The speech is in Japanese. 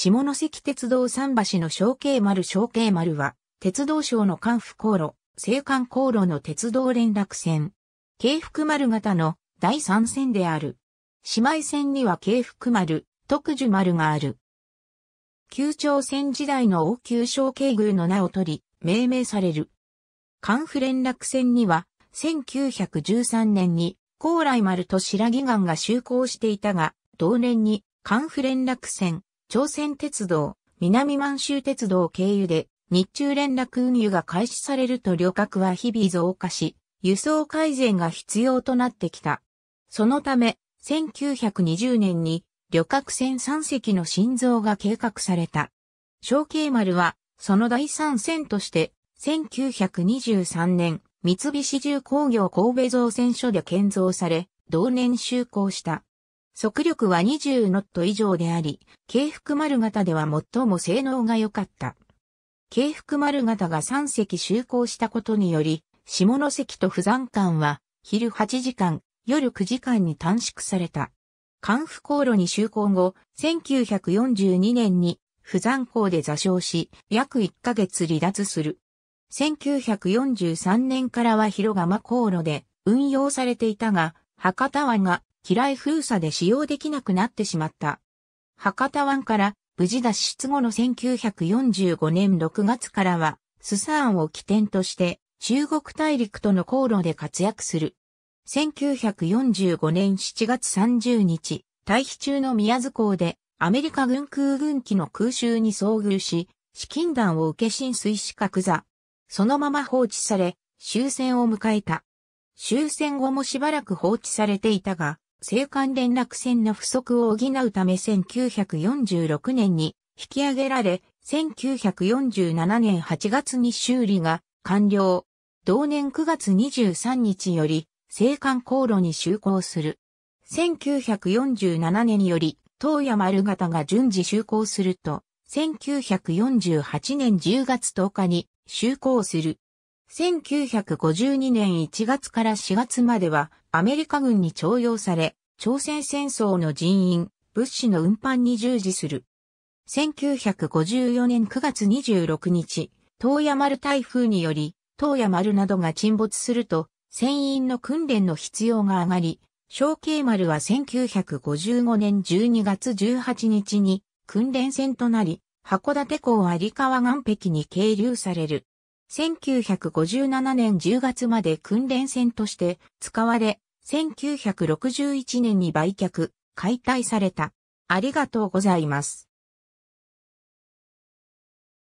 下関鉄道桟橋の小慶丸小慶丸は、鉄道省の関府航路、青函航路の鉄道連絡船。京福丸型の第三線である。姉妹線には京福丸、徳寿丸がある。旧朝鮮時代の王宮小慶宮の名を取り、命名される。関府連絡船には、1913年に、高麗丸と白木岩が就航していたが、同年に、関府連絡船、朝鮮鉄道、南満州鉄道経由で日中連絡運輸が開始されると旅客は日々増加し、輸送改善が必要となってきた。そのため、1920年に旅客船3隻の新造が計画された。小慶丸は、その第3船として、1923年、三菱重工業神戸造船所で建造され、同年就航した。速力は20ノット以上であり、軽腹丸型では最も性能が良かった。軽腹丸型が3隻就航したことにより、下関と不山間は、昼8時間、夜9時間に短縮された。関府航路に就航後、1942年に、不山港で座礁し、約1ヶ月離脱する。1943年からは広釜航路で運用されていたが、博多湾が機雷封鎖で使用できなくなってしまった。博多湾から無事脱出後の1945年6月からは、スサーンを起点として中国大陸との航路で活躍する。1945年7月30日、退避中の宮津港でアメリカ軍空軍機の空襲に遭遇し、資金弾を受け浸水し格座。そのまま放置され、終戦を迎えた。終戦後もしばらく放置されていたが、青函連絡船の不足を補うため1946年に引き上げられ、1947年8月に修理が完了。同年9月23日より、青函航路に就航する。1947年より、東山丸型が順次就航すると、1948年10月10日に就航する。1952年1月から4月まではアメリカ軍に徴用され、朝鮮戦争の人員、物資の運搬に従事する。1954年9月26日、東山丸台風により、東山丸などが沈没すると、船員の訓練の必要が上がり、小慶丸は1955年12月18日に訓練船となり、函館港有川岸壁に係留される。1957年10月まで訓練船として使われ、1961年に売却、解体された。ありがとうございます。